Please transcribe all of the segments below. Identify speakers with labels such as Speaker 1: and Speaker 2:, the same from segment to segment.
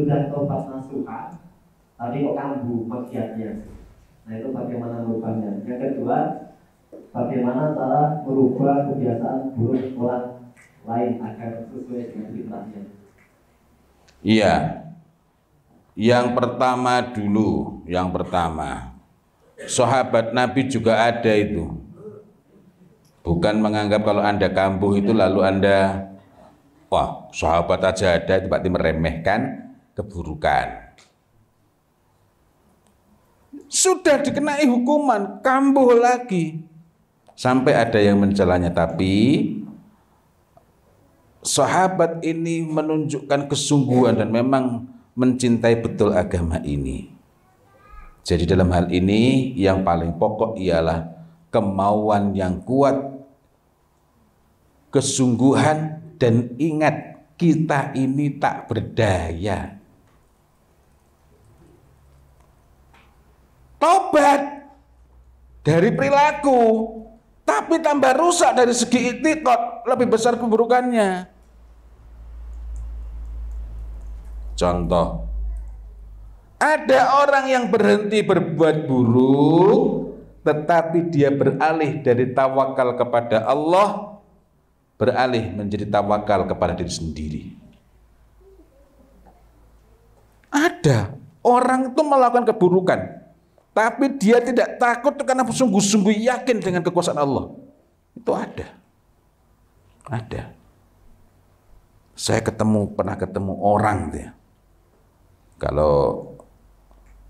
Speaker 1: sudah tobat nasuha tapi kok kambuh maksiatnya nah itu bagaimana merubahnya yang kedua bagaimana cara merubah kebiasaan buruk orang lain agar sesuai dengan fitrahnya iya yang pertama dulu yang pertama sahabat nabi juga ada itu bukan menganggap kalau anda kambuh itu lalu anda wah sahabat aja ada itu berarti meremehkan keburukan. Sudah dikenai hukuman, kambuh lagi. Sampai ada yang mencelanya, tapi sahabat ini menunjukkan kesungguhan dan memang mencintai betul agama ini. Jadi dalam hal ini yang paling pokok ialah kemauan yang kuat, kesungguhan dan ingat kita ini tak berdaya. tobat dari perilaku, tapi tambah rusak dari segi itikot, lebih besar keburukannya. Contoh, ada orang yang berhenti berbuat buruk, tetapi dia beralih dari tawakal kepada Allah, beralih menjadi tawakal kepada diri sendiri. Ada orang itu melakukan keburukan, tapi dia tidak takut karena sungguh-sungguh yakin dengan kekuasaan Allah. Itu ada. Ada. Saya ketemu, pernah ketemu orang dia. Ya. Kalau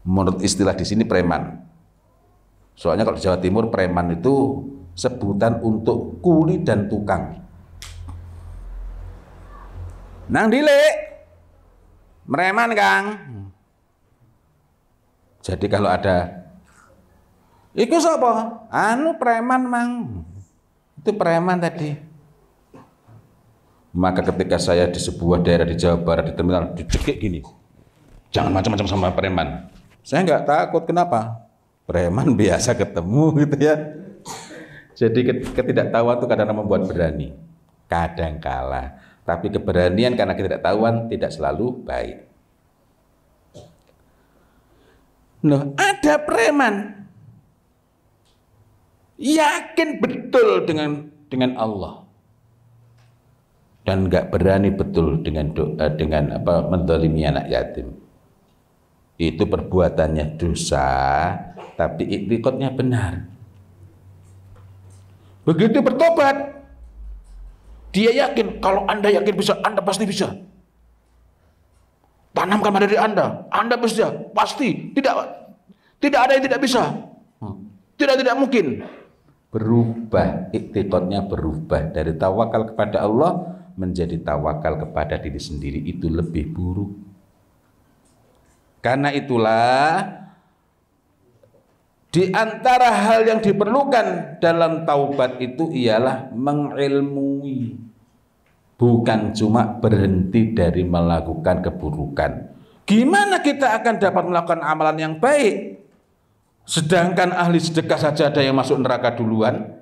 Speaker 1: menurut istilah di sini preman. Soalnya kalau di Jawa Timur preman itu sebutan untuk kuli dan tukang. Nang dilek, mereman kang. Jadi kalau ada Iku sapa? Anu preman mang. Itu preman tadi. Maka ketika saya di sebuah daerah di Jawa Barat di terminal dicekik gini. Jangan macam-macam sama preman. Saya nggak takut kenapa? Preman biasa ketemu gitu ya. Jadi ketidaktahuan itu kadang-kadang membuat berani. Kadang kalah. Tapi keberanian karena ketidaktahuan tidak selalu baik. Loh, ada preman. Yakin betul dengan dengan Allah dan nggak berani betul dengan doa dengan apa mendolimi anak yatim itu perbuatannya dosa tapi ikhtikotnya benar begitu bertobat dia yakin kalau anda yakin bisa anda pasti bisa Tanamkan pada diri Anda. Anda bisa, pasti. Tidak tidak ada yang tidak bisa. Hmm. Tidak tidak mungkin. Berubah, iktikadnya berubah dari tawakal kepada Allah menjadi tawakal kepada diri sendiri itu lebih buruk. Karena itulah di antara hal yang diperlukan dalam taubat itu ialah mengilmui bukan cuma berhenti dari melakukan keburukan. Gimana kita akan dapat melakukan amalan yang baik? Sedangkan ahli sedekah saja ada yang masuk neraka duluan.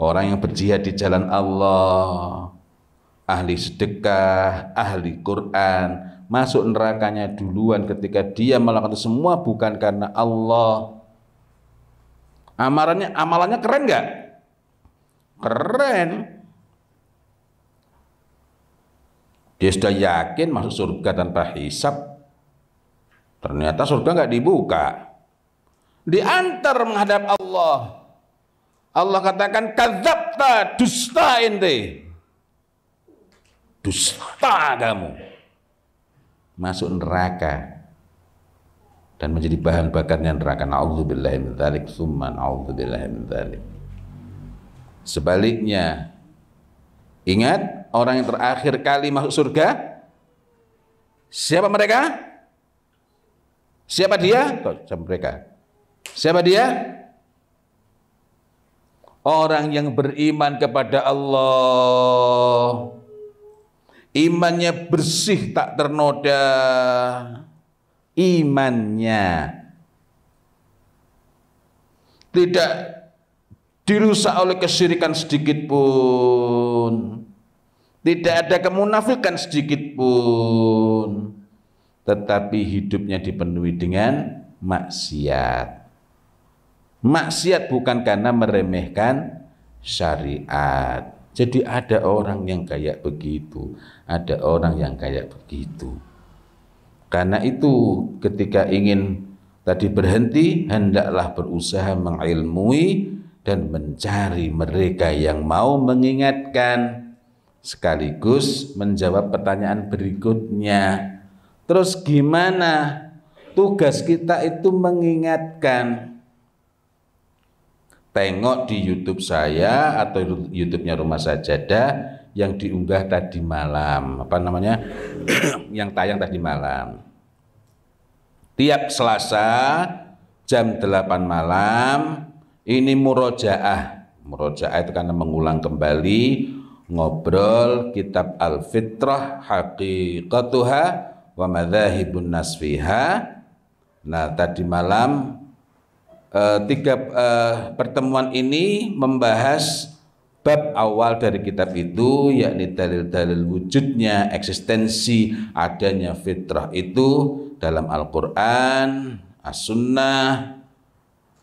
Speaker 1: Orang yang berjihad di jalan Allah, ahli sedekah, ahli Quran, masuk nerakanya duluan ketika dia melakukan itu semua bukan karena Allah. Amarannya, amalannya keren nggak? Keren Dia sudah yakin masuk surga tanpa hisap. Ternyata surga nggak dibuka. Diantar menghadap Allah. Allah katakan kadzabta dusta ente. Dusta kamu. Masuk neraka dan menjadi bahan bakarnya neraka. Nauzubillahi min dzalik, tsumma nauzubillahi min dzalik. Sebaliknya, ingat orang yang terakhir kali masuk surga. Siapa mereka? Siapa dia? siapa mereka? Siapa dia? Orang yang beriman kepada Allah. Imannya bersih tak ternoda. Imannya tidak dirusak oleh kesyirikan sedikit pun. Tidak ada kemunafikan sedikit pun. Tetapi hidupnya dipenuhi dengan maksiat. Maksiat bukan karena meremehkan syariat. Jadi ada orang yang kayak begitu, ada orang yang kayak begitu. Karena itu ketika ingin tadi berhenti, hendaklah berusaha mengilmui dan mencari mereka yang mau mengingatkan sekaligus menjawab pertanyaan berikutnya. Terus gimana? Tugas kita itu mengingatkan. Tengok di YouTube saya atau YouTube-nya Rumah Sajadah yang diunggah tadi malam, apa namanya? yang tayang tadi malam. Tiap Selasa jam 8 malam ini murojaah. Murojaah itu karena mengulang kembali ngobrol kitab Al-Fitrah Haqiqatuha wa Madzahibun Nasfiha. Nah, tadi malam eh, tiga eh, pertemuan ini membahas bab awal dari kitab itu yakni dalil-dalil wujudnya, eksistensi adanya fitrah itu dalam Al-Qur'an, As-Sunnah.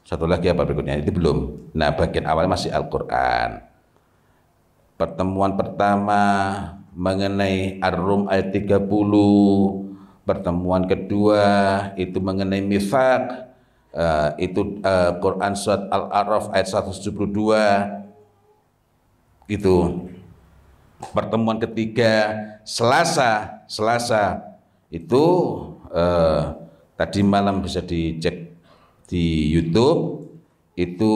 Speaker 1: Satu lagi apa berikutnya? Itu belum. Nah, bagian awal masih Al-Qur'an pertemuan pertama mengenai Ar-Rum ayat 30, pertemuan kedua itu mengenai Mifak, uh, eh, itu uh, Quran surat Al-A'raf ayat 172 itu pertemuan ketiga Selasa Selasa itu uh, tadi malam bisa dicek di YouTube itu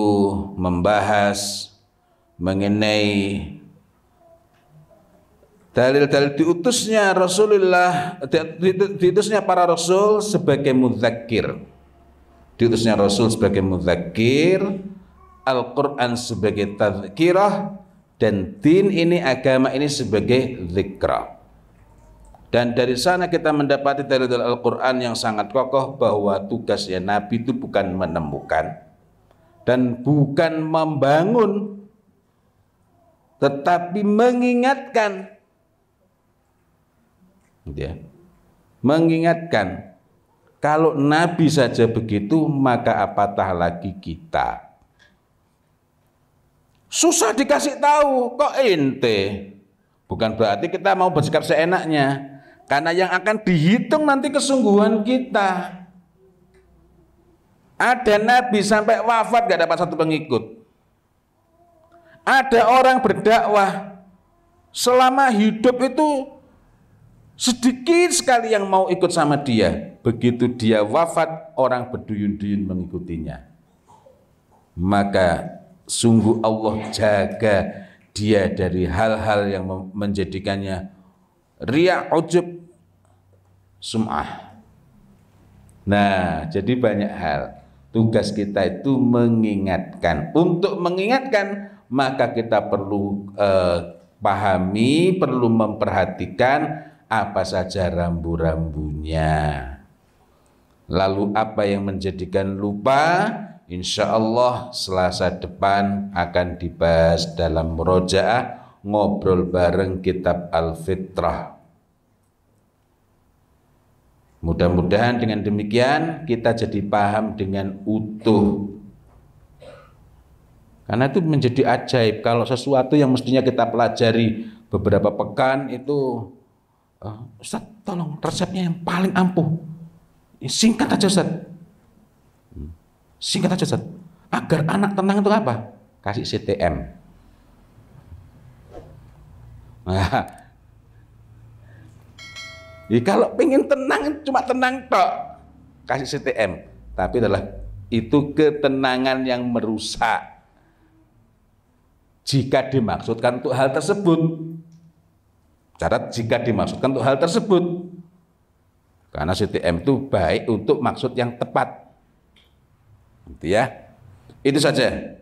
Speaker 1: membahas mengenai dalil-dalil diutusnya Rasulullah diutusnya para rasul sebagai muzakir diutusnya rasul sebagai muzakir Al-Qur'an sebagai tazkirah dan din ini agama ini sebagai zikra dan dari sana kita mendapati dalil Al-Quran yang sangat kokoh bahwa tugasnya Nabi itu bukan menemukan dan bukan membangun tetapi mengingatkan Gitu ya. Mengingatkan kalau Nabi saja begitu, maka apatah lagi kita. Susah dikasih tahu, kok ente? Bukan berarti kita mau bersikap seenaknya. Karena yang akan dihitung nanti kesungguhan kita. Ada Nabi sampai wafat gak dapat satu pengikut. Ada orang berdakwah selama hidup itu Sedikit sekali yang mau ikut sama dia. Begitu dia wafat, orang berduyun-duyun mengikutinya. Maka sungguh Allah jaga dia dari hal-hal yang menjadikannya riak ujub sum'ah. Nah, jadi banyak hal. Tugas kita itu mengingatkan. Untuk mengingatkan, maka kita perlu eh, pahami, perlu memperhatikan apa saja rambu-rambunya. Lalu apa yang menjadikan lupa? Insya Allah selasa depan akan dibahas dalam rojaah ngobrol bareng kitab Al-Fitrah. Mudah-mudahan dengan demikian kita jadi paham dengan utuh. Karena itu menjadi ajaib kalau sesuatu yang mestinya kita pelajari beberapa pekan itu uh, Ustaz tolong resepnya yang paling ampuh ya, singkat aja Ustaz singkat aja Ustaz agar anak tenang itu apa? kasih CTM nah, ya, kalau pengen tenang cuma tenang tok kasih CTM tapi adalah itu ketenangan yang merusak jika dimaksudkan untuk hal tersebut Syarat jika dimaksudkan untuk hal tersebut. Karena CTM itu baik untuk maksud yang tepat. Gitu ya. Itu saja.